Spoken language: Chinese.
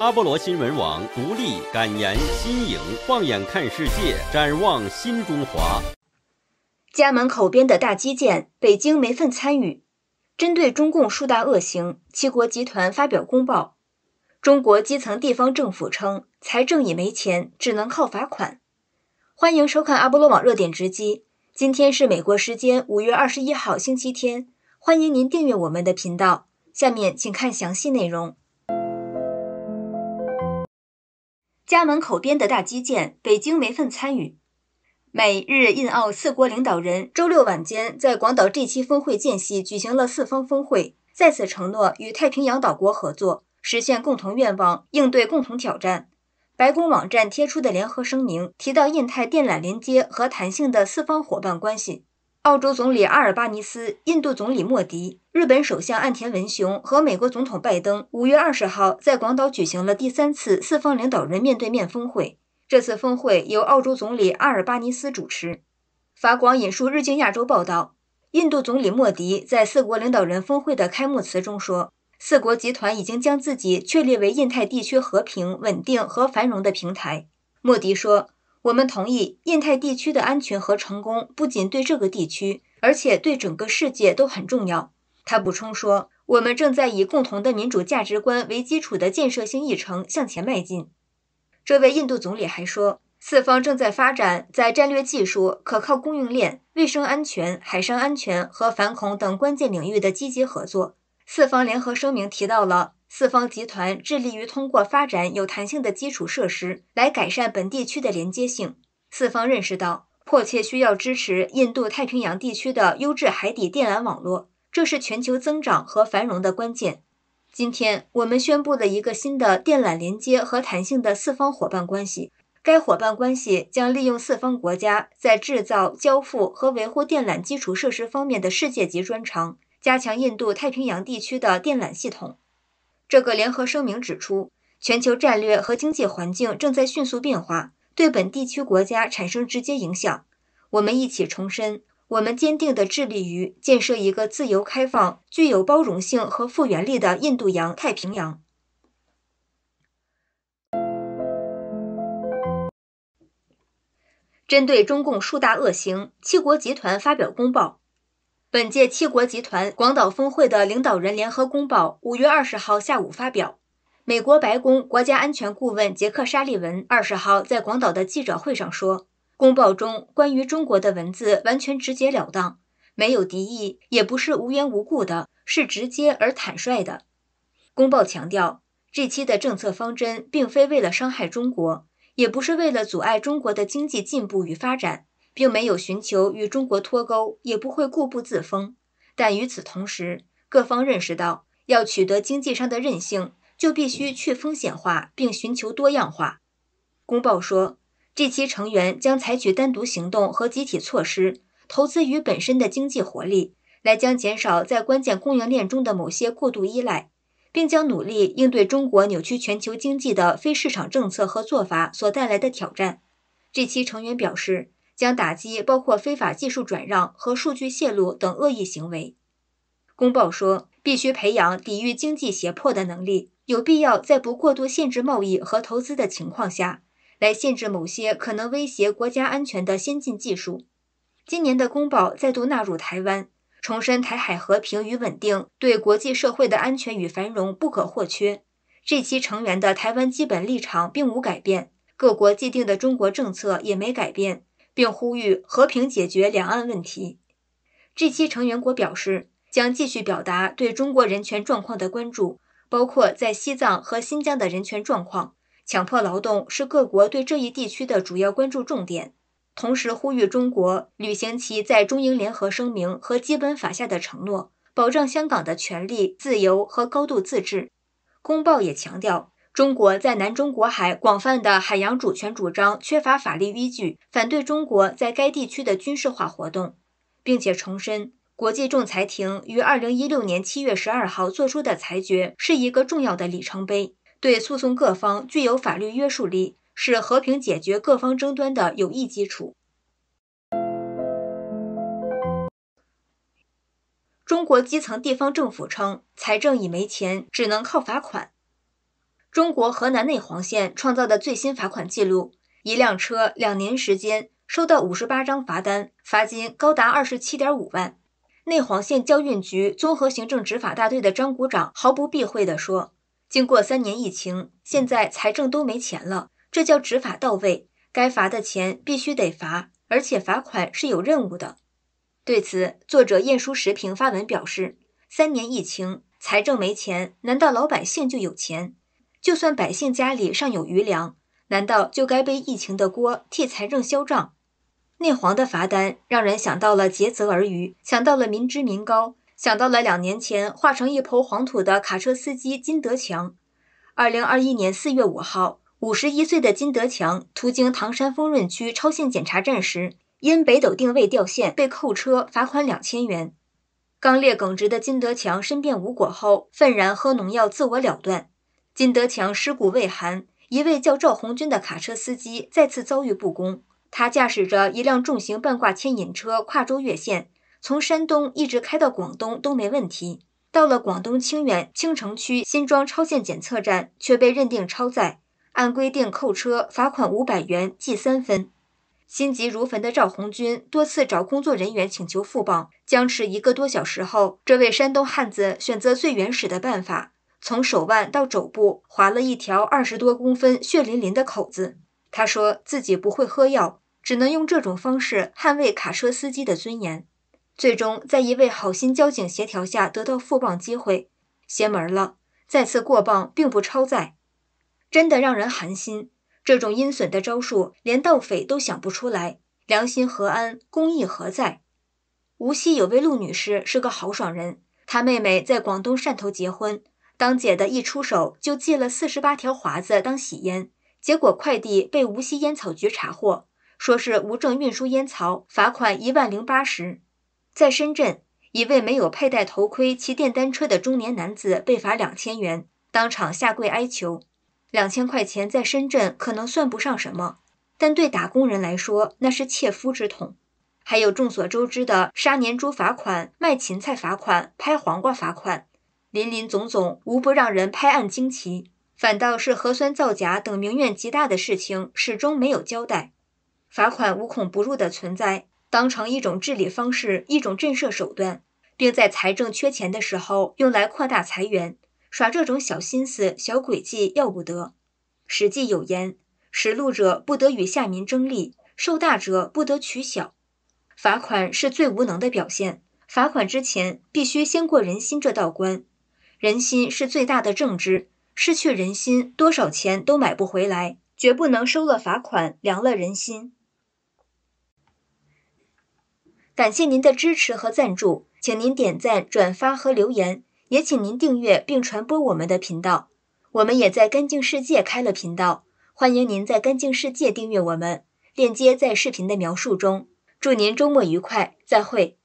阿波罗新闻网独立、敢言、新颖，放眼看世界，展望新中华。家门口边的大基建，北京没份参与。针对中共数大恶行，七国集团发表公报。中国基层地方政府称，财政已没钱，只能靠罚款。欢迎收看阿波罗网热点直击。今天是美国时间五月二十一号，星期天。欢迎您订阅我们的频道。下面请看详细内容。家门口边的大基建，北京没份参与。美日印澳四国领导人周六晚间在广岛 G7 峰会间隙举行了四方峰会，再次承诺与太平洋岛国合作，实现共同愿望，应对共同挑战。白宫网站贴出的联合声明提到，印太电缆连接和弹性的四方伙伴关系。澳洲总理阿尔巴尼斯、印度总理莫迪、日本首相岸田文雄和美国总统拜登五月二十号在广岛举行了第三次四方领导人面对面峰会。这次峰会由澳洲总理阿尔巴尼斯主持。法广引述《日经亚洲》报道，印度总理莫迪在四国领导人峰会的开幕词中说：“四国集团已经将自己确立为印太地区和平、稳定和繁荣的平台。”莫迪说。我们同意印太地区的安全和成功不仅对这个地区，而且对整个世界都很重要。他补充说：“我们正在以共同的民主价值观为基础的建设性议程向前迈进。”这位印度总理还说，四方正在发展在战略技术、可靠供应链、卫生安全、海上安全和反恐等关键领域的积极合作。四方联合声明提到了。四方集团致力于通过发展有弹性的基础设施来改善本地区的连接性。四方认识到迫切需要支持印度太平洋地区的优质海底电缆网络，这是全球增长和繁荣的关键。今天我们宣布了一个新的电缆连接和弹性的四方伙伴关系。该伙伴关系将利用四方国家在制造、交付和维护电缆基础设施方面的世界级专长，加强印度太平洋地区的电缆系统。这个联合声明指出，全球战略和经济环境正在迅速变化，对本地区国家产生直接影响。我们一起重申，我们坚定地致力于建设一个自由、开放、具有包容性和复原力的印度洋太平洋。针对中共数大恶行，七国集团发表公报。本届七国集团广岛峰会的领导人联合公报，五月二十号下午发表。美国白宫国家安全顾问杰克·沙利文二十号在广岛的记者会上说，公报中关于中国的文字完全直截了当，没有敌意，也不是无缘无故的，是直接而坦率的。公报强调，这期的政策方针并非为了伤害中国，也不是为了阻碍中国的经济进步与发展。并没有寻求与中国脱钩，也不会固步自封，但与此同时，各方认识到要取得经济上的韧性，就必须去风险化并寻求多样化。公报说，这期成员将采取单独行动和集体措施，投资于本身的经济活力，来将减少在关键供应链中的某些过度依赖，并将努力应对中国扭曲全球经济的非市场政策和做法所带来的挑战。这期成员表示。将打击包括非法技术转让和数据泄露等恶意行为。公报说，必须培养抵御经济胁迫的能力，有必要在不过度限制贸易和投资的情况下，来限制某些可能威胁国家安全的先进技术。今年的公报再度纳入台湾，重申台海和平与稳定对国际社会的安全与繁荣不可或缺。这期成员的台湾基本立场并无改变，各国既定的中国政策也没改变。并呼吁和平解决两岸问题。G7 成员国表示，将继续表达对中国人权状况的关注，包括在西藏和新疆的人权状况。强迫劳动是各国对这一地区的主要关注重点。同时呼吁中国履行其在中英联合声明和基本法下的承诺，保障香港的权利、自由和高度自治。公报也强调。中国在南中国海广泛的海洋主权主张缺乏法律依据，反对中国在该地区的军事化活动，并且重申国际仲裁庭于二零一六年七月十二号作出的裁决是一个重要的里程碑，对诉讼各方具有法律约束力，是和平解决各方争端的有益基础。中国基层地方政府称，财政已没钱，只能靠罚款。中国河南内黄县创造的最新罚款记录：一辆车两年时间收到五十八张罚单，罚金高达二十七点五万。内黄县交运局综合行政执法大队的张股长毫不避讳地说：“经过三年疫情，现在财政都没钱了，这叫执法到位，该罚的钱必须得罚，而且罚款是有任务的。”对此，作者晏殊时评发文表示：“三年疫情，财政没钱，难道老百姓就有钱？”就算百姓家里尚有余粮，难道就该背疫情的锅替财政消账？内黄的罚单让人想到了竭泽而渔，想到了民脂民膏，想到了两年前化成一抔黄土的卡车司机金德强。二零二一年四月五号，五十一岁的金德强途经唐山丰润区超限检查站时，因北斗定位掉线被扣车罚款两千元。刚烈耿直的金德强申辩无果后，愤然喝农药自我了断。金德强尸骨未寒，一位叫赵红军的卡车司机再次遭遇不公。他驾驶着一辆重型半挂牵引车跨州越线，从山东一直开到广东都没问题。到了广东清远清城区新庄超限检测站，却被认定超载，按规定扣车、罚款五百元、记三分。心急如焚的赵红军多次找工作人员请求复报，僵持一个多小时后，这位山东汉子选择最原始的办法。从手腕到肘部划了一条二十多公分血淋淋的口子，他说自己不会喝药，只能用这种方式捍卫卡车司机的尊严。最终在一位好心交警协调下得到复磅机会，邪门了，再次过磅并不超载，真的让人寒心。这种阴损的招数连盗匪都想不出来，良心何安，公义何在？无锡有位陆女士是个豪爽人，她妹妹在广东汕头结婚。当姐的一出手就寄了四十八条华子当喜烟，结果快递被无锡烟草局查获，说是无证运输烟草，罚款一万零八十。在深圳，一位没有佩戴头盔骑电单车的中年男子被罚两千元，当场下跪哀求。两千块钱在深圳可能算不上什么，但对打工人来说那是切肤之痛。还有众所周知的杀年猪罚款、卖芹菜罚款、拍黄瓜罚款。林林总总，无不让人拍案惊奇，反倒是核酸造假等民怨极大的事情始终没有交代。罚款无孔不入的存在，当成一种治理方式，一种震慑手段，并在财政缺钱的时候用来扩大裁员，耍这种小心思、小诡计要不得。史记有言：“食禄者不得与下民争利，受大者不得取小。”罚款是最无能的表现。罚款之前，必须先过人心这道关。人心是最大的政治，失去人心，多少钱都买不回来。绝不能收了罚款，凉了人心。感谢您的支持和赞助，请您点赞、转发和留言，也请您订阅并传播我们的频道。我们也在干净世界开了频道，欢迎您在干净世界订阅我们，链接在视频的描述中。祝您周末愉快，再会。